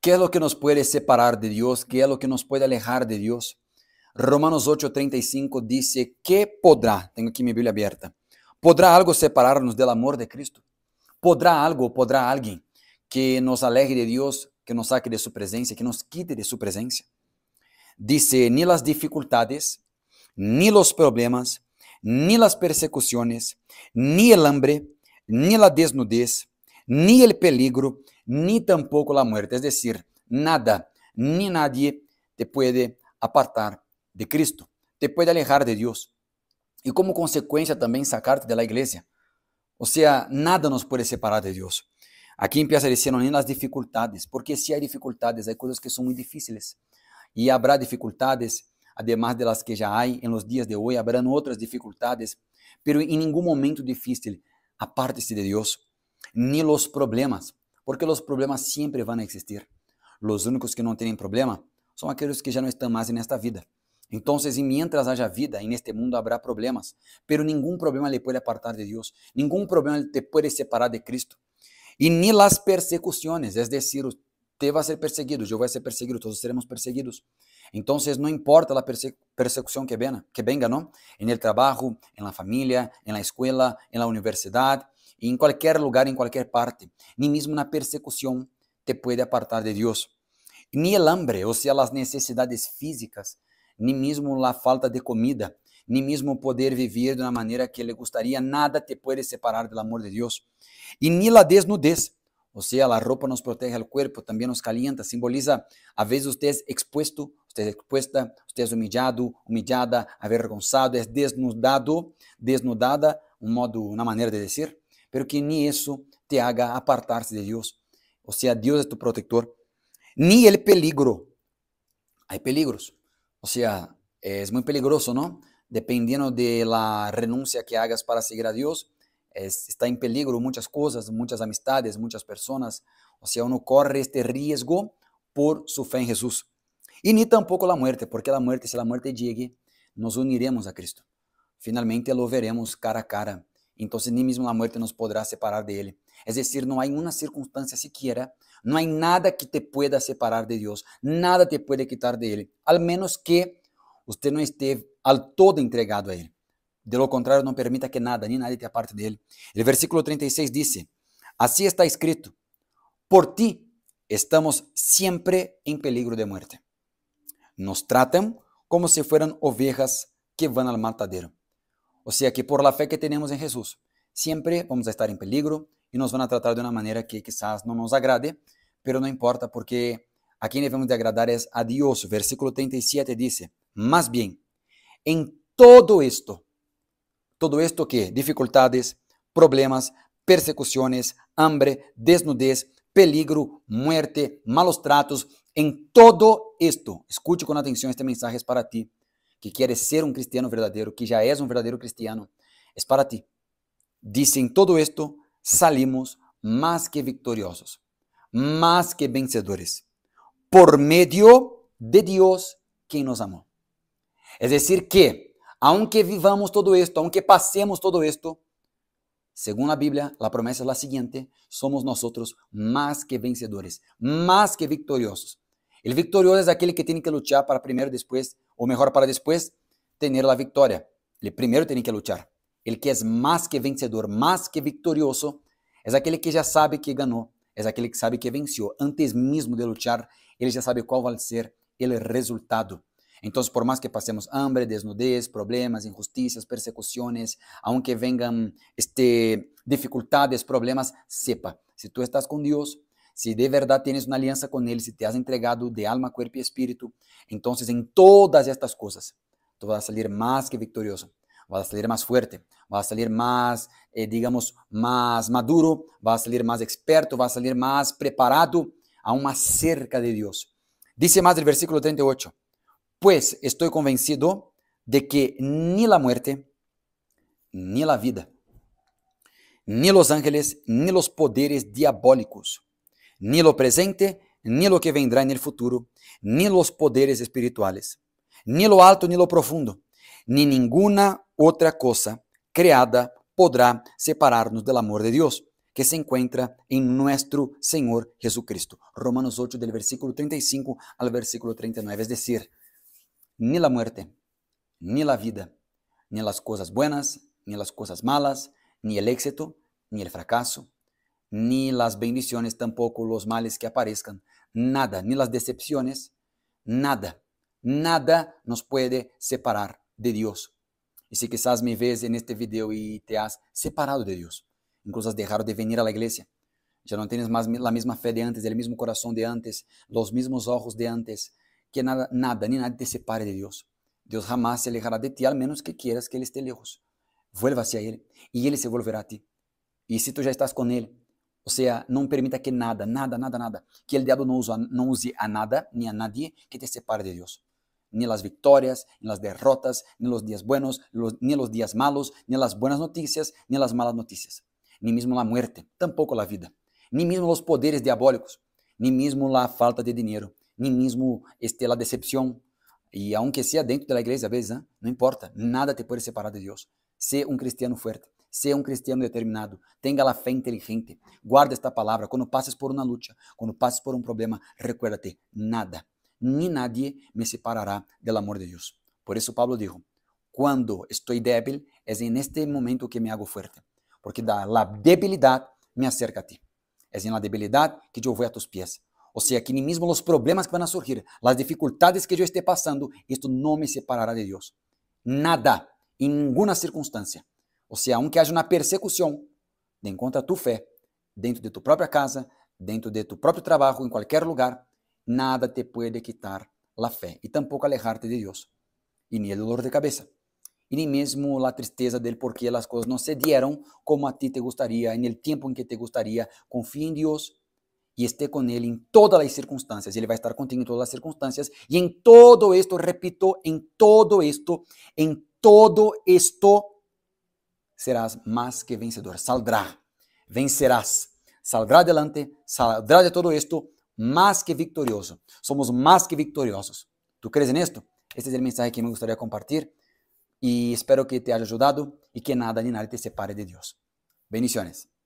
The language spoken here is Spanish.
¿Qué es lo que nos puede separar de Dios? ¿Qué es lo que nos puede alejar de Dios? Romanos 8:35 dice, ¿qué podrá? Tengo aquí mi Biblia abierta. ¿Podrá algo separarnos del amor de Cristo? ¿Podrá algo, podrá alguien que nos aleje de Dios, que nos saque de su presencia, que nos quite de su presencia? Dice, ni las dificultades, ni los problemas, ni las persecuciones, ni el hambre, ni la desnudez, ni el peligro, ni tampoco la muerte. Es decir, nada ni nadie te puede apartar de Cristo, te puede alejar de Dios y como consecuencia también sacarte de la iglesia. O sea, nada nos puede separar de Dios. Aquí empieza a no en las dificultades, porque si hay dificultades, hay cosas que son muy difíciles y habrá dificultades, además de las que ya hay en los días de hoy, habrán otras dificultades, pero en ningún momento difícil aparte de Dios, ni los problemas, porque os problemas sempre vão existir. Os únicos que não têm problema são aqueles que já não estão mais nesta vida. Então, e mientras haja vida, e neste mundo haverá problemas, pero nenhum problema lhe pode apartar de Deus, nenhum problema te pode separar de Cristo. E nem as persecuciones, es é decir, te vai ser perseguido, eu vou ser perseguido, todos seremos perseguidos. Então, não importa a persecução que venha, que venga, não? En el trabalho, en la família, en la escuela, en la universidade em qualquer lugar, em qualquer parte, nem mesmo na persecução te pode apartar de Deus. Nem o hambre, ou seja, as necessidades físicas, nem mesmo a falta de comida, nem mesmo poder viver de uma maneira que ele gostaria, nada te pode separar do amor de Deus. E nem a desnudez, ou seja, a roupa nos protege o corpo, também nos calienta, simboliza, às vezes, você é exposto, você é exposta, você é humilhado, humilhada, avergonzado, é desnudado, desnudada, um modo, uma maneira de dizer. pero que ni eso te haga apartarse de Dios. O sea, Dios es tu protector. Ni el peligro. Hay peligros. O sea, es muy peligroso, ¿no? Dependiendo de la renuncia que hagas para seguir a Dios, está en peligro muchas cosas, muchas amistades, muchas personas. O sea, uno corre este riesgo por su fe en Jesús. Y ni tampoco la muerte, porque la muerte, si la muerte llegue, nos uniremos a Cristo. Finalmente lo veremos cara a cara Então nem mesmo a muerte nos podrá separar de Él. Es decir, não há nenhuma circunstância sequer, não há nada que te pueda separar de Deus, nada te puede quitar de Ele, al menos que você não esteja al todo entregado a Ele. De lo contrario, não permita que nada nem nada te aparte de Ele. O versículo 36 dice, Assim está escrito, por ti estamos sempre en peligro de muerte. Nos tratan como se fueran ovejas que van al matadero. O sea que por la fe que tenemos en Jesús, siempre vamos a estar en peligro y nos van a tratar de una manera que quizás no nos agrade, pero no importa porque a quien debemos de agradar es a Dios. Versículo 37 dice, más bien, en todo esto, todo esto que dificultades, problemas, persecuciones, hambre, desnudez, peligro, muerte, malos tratos, en todo esto, escute con atención, este mensaje es para ti. que quieres ser un cristiano verdadero, que ya es un verdadero cristiano, es para ti. Dicen todo esto salimos más que victoriosos, más que vencedores, por medio de Dios que nos amó. Es decir, que aunque vivamos todo esto, aunque pasemos todo esto, según la Biblia, la promesa es la siguiente, somos nosotros más que vencedores, más que victoriosos. El victorioso es aquel que tiene que luchar para primero después, o mejor para después, tener la victoria. Ele primeiro tem que lutar. Ele que é mais que vencedor, mais que victorioso, é aquele que já sabe que ganou, é aquele que sabe que venceu. Antes mesmo de lutar, ele já sabe qual vai ser o resultado. Então, por mais que passemos hambre, desnudez, problemas, injustiças, persecuções, aunque vengan este, dificuldades, problemas, sepa, se tu estás com Deus, se de verdade tienes uma aliança con ele se te has entregado de alma, cuerpo e espíritu, então em todas estas coisas tu vas a salir mais que victorioso, vas a salir más fuerte, vas a salir más, eh, digamos, más maduro, vas a salir más experto, vas a salir más preparado, aún más cerca de Dios. Dice más el versículo 38, pues estoy convencido de que ni la muerte, ni la vida, ni los ángeles, ni los poderes diabólicos, ni lo presente, ni lo que vendrá en el futuro, ni los poderes espirituales, ni lo alto, ni lo profundo, ni ninguna otra cosa creada podrá separarnos del amor de Dios que se encuentra en nuestro Señor Jesucristo. Romanos 8 del versículo 35 al versículo 39, es decir, ni la muerte, ni la vida, ni las cosas buenas, ni las cosas malas, ni el éxito, ni el fracaso, ni las bendiciones, tampoco los males que aparezcan, nada, ni las decepciones, nada, nada nos puede separar de Dios. Y si quizás me ves en este video y te has separado de Dios, incluso has dejado de venir a la iglesia, ya no tienes más la misma fe de antes, el mismo corazón de antes, los mismos ojos de antes, que nada, nada, ni nadie te separe de Dios. Dios jamás se alejará de ti, al menos que quieras que Él esté lejos. Vuelva hacia Él y Él se volverá a ti. Y si tú ya estás con Él, o sea, no permita que nada, nada, nada, nada, que el diablo no, use a nada ni a nadie que te separe de Dios. Ni las victorias, ni las derrotas, ni los días buenos, ni los días malos, ni las buenas noticias, ni las malas noticias. Ni mismo la muerte, tampoco la vida. Ni mismo los poderes diabólicos, ni mismo la falta de dinero, ni mismo este, la decepción. Y e aunque sea dentro de la iglesia a no importa, nada te puede separar de Dios. Sé un um cristiano fuerte. Sea un cristiano determinado. tenga la fe inteligente. Guarda esta palabra, cuando pases por una lucha, cuando pases por un problema, recuérdate: nada, ni nadie me separará del amor de Dios, Por eso Pablo dijo: cuando estoy débil, es en este momento que me hago fuerte. Porque la debilidad me acerca a ti. es en la debilidad que yo voy a tus pies. o sea que ni mesmo los problemas que a surgir, las dificultades que yo esté pasando, esto no me separará de Dios, Nada, en ninguna circunstancia, o sea, aunque haya una persecución de en contra tu fe, dentro de tu propia casa, dentro de tu propio trabajo, en cualquier lugar, nada te puede quitar la fe y tampoco alejarte de Dios, y ni el dolor de cabeza, y ni mismo la tristeza de él porque las cosas no se dieron como a ti te gustaría, en el tiempo en que te gustaría. Confía en Dios y esté con Él en todas las circunstancias. Él va a estar contigo en todas las circunstancias. Y en todo esto, repito, en todo esto, en todo esto, serás mais que vencedor. Saldrá, vencerás, saldrá adelante, saldrá de todo esto mais que victorioso. Somos mais que victoriosos. Tu crees en esto? Este es o mensaje que me gustaría compartir e espero que te haya ajudado e que nada ni nada te separe de Deus. Bendiciones.